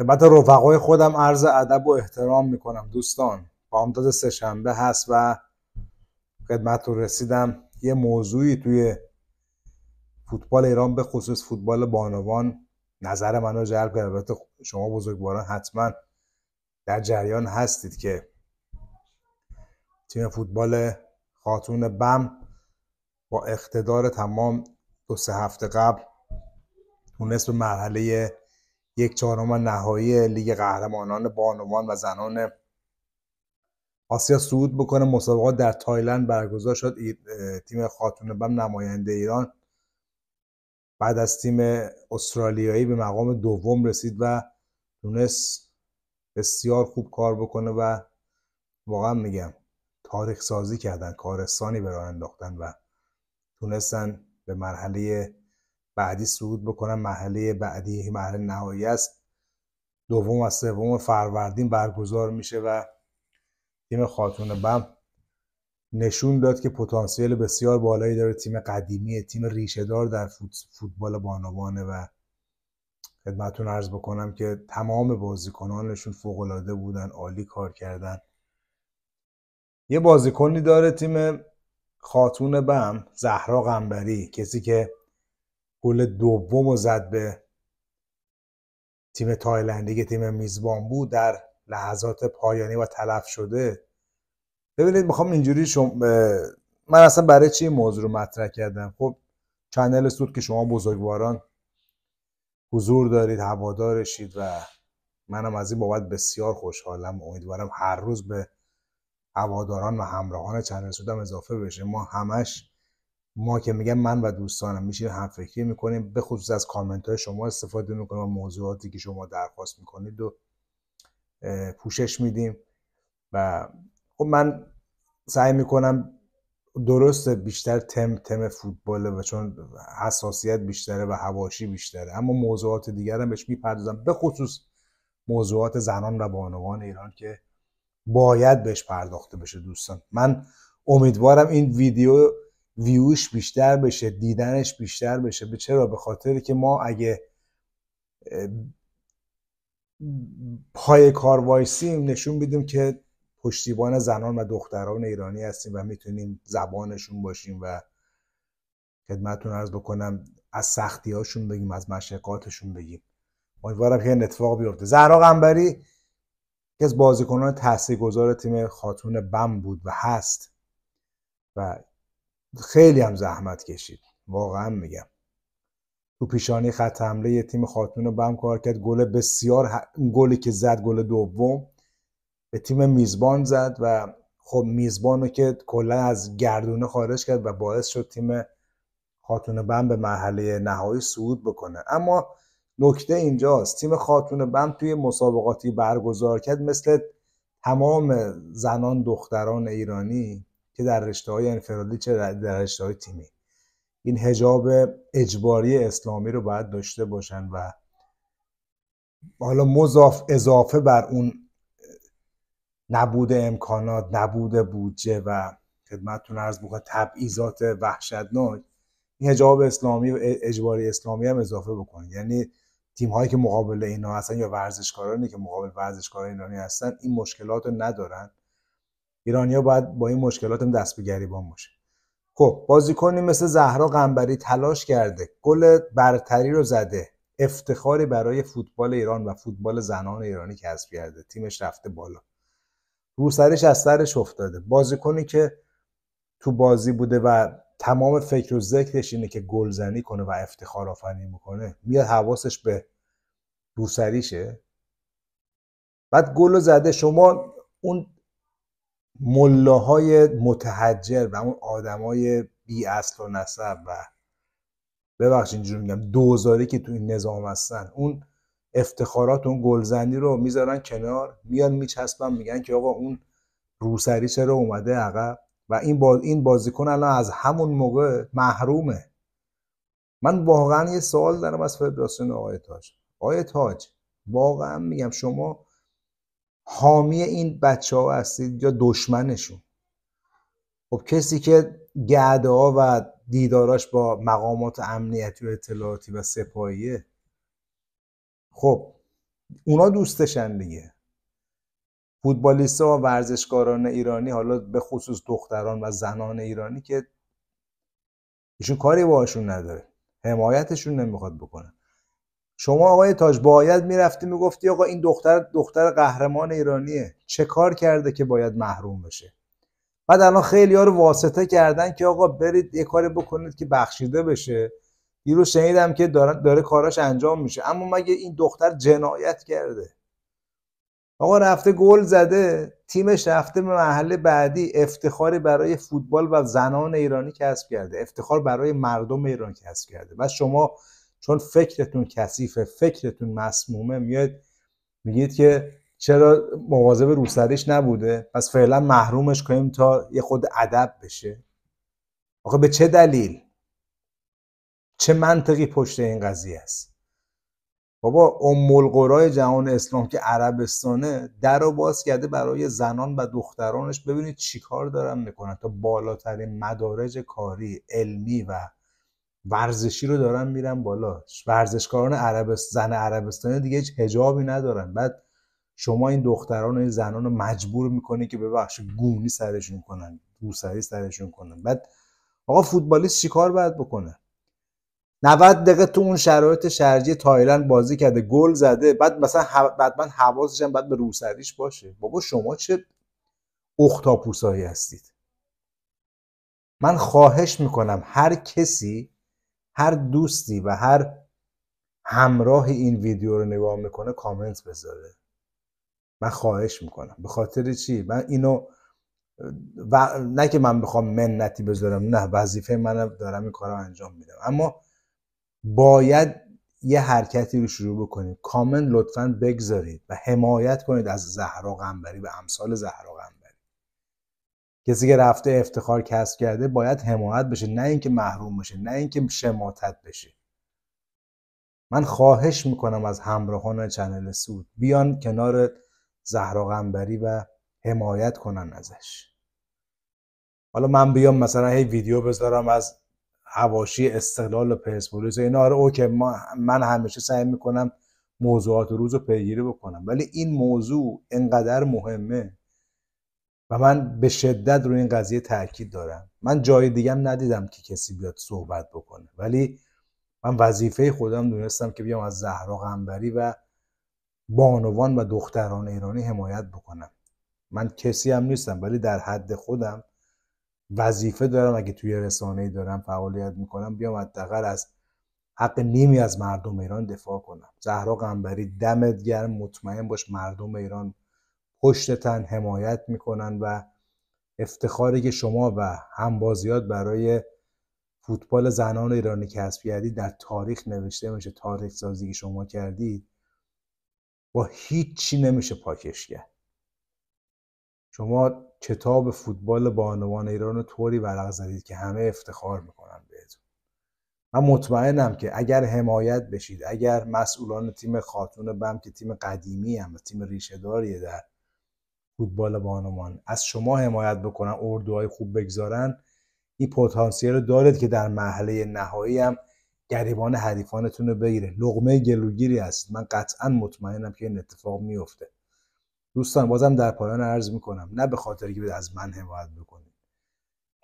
خدمت رفقای خودم عرض ادب و احترام میکنم دوستان بامداد شنبه هست و خدمتتون رسیدم یه موضوعی توی فوتبال ایران به خصوص فوتبال بانوان نظر منو جلب کرد البته شما بزرگواران حتما در جریان هستید که تیم فوتبال خاتون بم با اقتدار تمام دو سه هفته قبل تونست به مرحله یک چهارم نهایی لیگ قهرمانان بانوان و زنان آسیا صعود بکنه مسابقات در تایلند برگزار شد تیم خاتون بم نماینده ایران بعد از تیم استرالیایی به مقام دوم رسید و تونست بسیار خوب کار بکنه و واقعا میگم تاریخ سازی کردن کارستانی به آن انداختن و تونستن به مرحله بعدی صعود بکنم محله بعدی نهایی است دوم و سوم فروردین برگزار میشه و تیم خاتون بم نشون داد که پتانسیل بسیار بالایی داره تیم قدیمی تیم دار در فوتبال بانوانه و خدمتون عرض بکنم که تمام بازیکنانشون العاده بودن عالی کار کردن یه بازیکنی داره تیم خاتون بم زهرا قمبری کسی که گل دوم و زد به تیم تایلندی که تیم میزبان بود در لحظات پایانی و تلف شده ببینید میخوام اینجوری من اصلا برای چی موضوع رو مطرح کردم خب چنل سود که شما بزرگواران حضور دارید هوادارشید و منم از این بابت بسیار خوشحالم امیدوارم هر روز به هواداران و همراهان چنل سودم اضافه بشه ما همش ما که میگم من و دوستانم میشیم هم فکری میکنیم به خصوص از کامنت های شما استفاده میکنیم و موضوعاتی که شما درخواست میکنید و پوشش میدیم و خب من سعی میکنم درسته بیشتر تم تم فوتباله و چون حساسیت بیشتره و هواشی بیشتره اما موضوعات دیگر هم بهش میپردازم به خصوص موضوعات زنان و بانوان ایران که باید بهش پرداخته بشه دوستان من امیدوارم این ویدیو ویوش بیشتر بشه دیدنش بیشتر بشه به چرا به خاطر که ما اگه پای کار وایسیم نشون بدیم که پشتیبان زنان و دختران ایرانی هستیم و میتونیم زبانشون باشیم و خدمتتون عرض بکنم از سختی هاشون بگیم از مشقاتشون بگیم امیدوارم که این اتفاق زهرا قنبری که از بازیکنان تاثیرگذار تیم خاتون بم بود و هست و خیلی هم زحمت کشید واقعا میگم تو پیشانی خط حمله یه تیم خاتون بم کار کرد گل بسیار ه... گلی که زد گل دوم به تیم میزبان زد و خب میزبان که کلا از گردونه خارج کرد و باعث شد تیم خاتون بم به مرحله نهایی صعود بکنه اما نکته اینجاست تیم خاتون بم توی مسابقاتی برگزار کرد مثل تمام زنان دختران ایرانی که در رشته های انفرادی چه در رشته های تیمی این هجاب اجباری اسلامی رو باید داشته باشن و حالا مضاف اضافه بر اون نبود امکانات نبود بودجه و خدمتتون عرض بکنم تبعیضات وحشتناک این حجاب اسلامی و اجباری اسلامی هم اضافه بکنید یعنی تیم هایی که مقابل اینا هستن یا ورزشکارانی که مقابل ورزشکاران ایرانی هستن این مشکلات رو ندارن ایرانیا باید با این مشکلات هم دست به گریبان باشه خب بازیکنی مثل زهرا قنبری تلاش کرده گل برتری رو زده افتخاری برای فوتبال ایران و فوتبال زنان ایرانی کسب کرده تیمش رفته بالا روسرش از سرش افتاده بازیکنی که تو بازی بوده و تمام فکر و ذکرش اینه که گلزنی کنه و افتخار آفرینی میکنه میاد حواسش به روسریشه بعد گل زده شما اون ملاهای متحجر و اون آدمای بی اصل و نسب و ببخشید اینجوری میگم دوزاری که تو این نظام هستن اون افتخارات اون گلزنی رو میذارن کنار میان میچسبن میگن که آقا اون روسری چرا اومده عقب و این باز این بازیکن الان از همون موقع محرومه من واقعا یه سوال دارم از فدراسیون آقای تاج آقای تاج واقعا میگم شما حامی این بچه ها هستید یا دشمنشون خب کسی که گعده ها و دیداراش با مقامات امنیتی و اطلاعاتی و سپاهیه خب اونا دوستشن دیگه فوتبالیست و ورزشکاران ایرانی حالا به خصوص دختران و زنان ایرانی که ایشون کاری باهاشون نداره حمایتشون نمیخواد بکنه شما آقای تاج باید میرفتی میگفتی آقا این دختر دختر قهرمان ایرانیه چه کار کرده که باید محروم بشه بعد الان خیلی ها رو واسطه کردن که آقا برید یه کاری بکنید که بخشیده بشه رو شنیدم که داره, داره کاراش انجام میشه اما مگه این دختر جنایت کرده آقا رفته گل زده تیمش رفته به محله بعدی افتخاری برای فوتبال و زنان ایرانی کسب کرده افتخار برای مردم ایران کسب کرده و شما چون فکرتون کثیفه فکرتون مسمومه میاد میگید که چرا مواظب روسریش نبوده پس فعلا محرومش کنیم تا یه خود ادب بشه آخه به چه دلیل چه منطقی پشت این قضیه است بابا ام جهان اسلام که عربستانه در و باز کرده برای زنان و دخترانش ببینید چیکار دارن میکنن تا بالاترین مدارج کاری علمی و ورزشی رو دارن میرن بالا ورزشکاران زن عربستانی دیگه هیچ حجابی ندارن بعد شما این دختران و این زنان رو مجبور میکنی که بخش گونی سرشون کنن روسری سرشون کنن بعد آقا فوتبالیست چیکار باید بکنه 90 دقیقه تو اون شرایط شرجی تایلند بازی کرده گل زده بعد مثلا بعد من حواسش هم بعد به روسریش باشه بابا شما چه اختاپوسایی هستید من خواهش میکنم هر کسی هر دوستی و هر همراه این ویدیو رو نگاه میکنه کامنت بذاره من خواهش میکنم به خاطر چی من اینو و... نه که من بخوام منتی بذارم نه وظیفه منم دارم این کار انجام میدم اما باید یه حرکتی رو شروع بکنید کامنت لطفا بگذارید و حمایت کنید از زهرا قنبری و امثال زهرا قنبری کسی که رفته افتخار کسب کرده باید حمایت بشه نه اینکه محروم بشه نه اینکه شماتت بشه من خواهش میکنم از همراهان چنل سود بیان کنار زهرا غنبری و حمایت کنن ازش حالا من بیام مثلا هی ویدیو بذارم از حواشی استقلال و پرسپولیس اینا آره اوکی من همیشه سعی میکنم موضوعات روز رو پیگیری بکنم ولی این موضوع انقدر مهمه و من به شدت روی این قضیه تاکید دارم من جای دیگم ندیدم که کسی بیاد صحبت بکنه ولی من وظیفه خودم دونستم که بیام از زهرا قمبری و بانوان و دختران ایرانی حمایت بکنم من کسی هم نیستم ولی در حد خودم وظیفه دارم اگه توی رسانه دارم فعالیت میکنم بیام حداقل از حق نیمی از مردم ایران دفاع کنم زهرا قنبری دمت گرم مطمئن باش مردم ایران پشتتن حمایت میکنن و افتخاری که شما و همبازیات برای فوتبال زنان ایرانی کسب کردید در تاریخ نوشته میشه تاریخ سازی شما کردید با هیچی نمیشه پاکش کرد شما کتاب فوتبال بانوان ایران رو طوری ورق زدید که همه افتخار میکنن بهتون من مطمئنم که اگر حمایت بشید اگر مسئولان تیم خاتون بم که تیم قدیمی هم و تیم ریشه در فوتبال بانوان از شما حمایت بکنن اردوهای خوب بگذارن این پتانسیل رو دارید که در محله نهایی هم گریبان حریفانتون رو بگیره لغمه گلوگیری هست من قطعا مطمئنم که این اتفاق میفته دوستان بازم در پایان عرض میکنم نه به خاطر که از من حمایت بکنید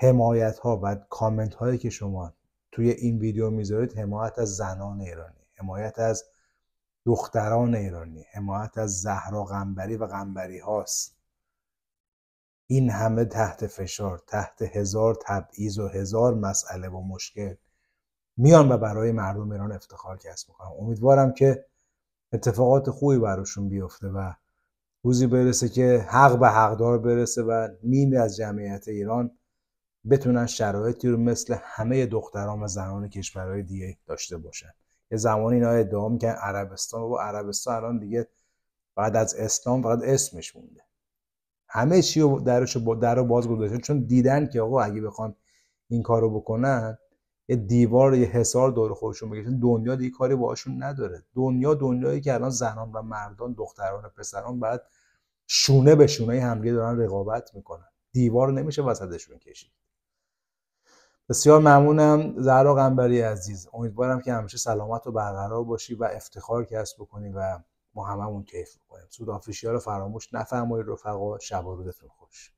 حمایت ها و کامنت هایی که شما توی این ویدیو میذارید حمایت از زنان ایرانی حمایت از دختران ایرانی حمایت از زهرا غنبری و غنبری هاست این همه تحت فشار تحت هزار تبعیض و هزار مسئله و مشکل میان و برای مردم ایران افتخار کسب میکنم امیدوارم که اتفاقات خوبی براشون بیفته و روزی برسه که حق به حقدار برسه و نیمی از جمعیت ایران بتونن شرایطی رو مثل همه دختران و زنان کشورهای دیگه داشته باشن یه زمانی اینا ادعا میکنن عربستان و عربستان الان دیگه بعد از اسلام فقط اسمش مونده همه چی رو درش با در رو باز گذاشتن چون دیدن که آقا اگه بخوان این کارو بکنن یه دیوار یه حصار دور خودشون بکشن دنیا دیگه کاری باهاشون نداره دنیا دنیایی که الان زنان و مردان دختران و پسران بعد شونه به شونه همگی دارن رقابت میکنن دیوار نمیشه وسطشون کشید بسیار ممنونم زهرا قنبری عزیز امیدوارم که همیشه سلامت و برقرار باشی و افتخار کسب بکنی و ما هممون کیف میکنیم سود آفیشیال رو فراموش نفرمایید رفقا شب و روزتون خوش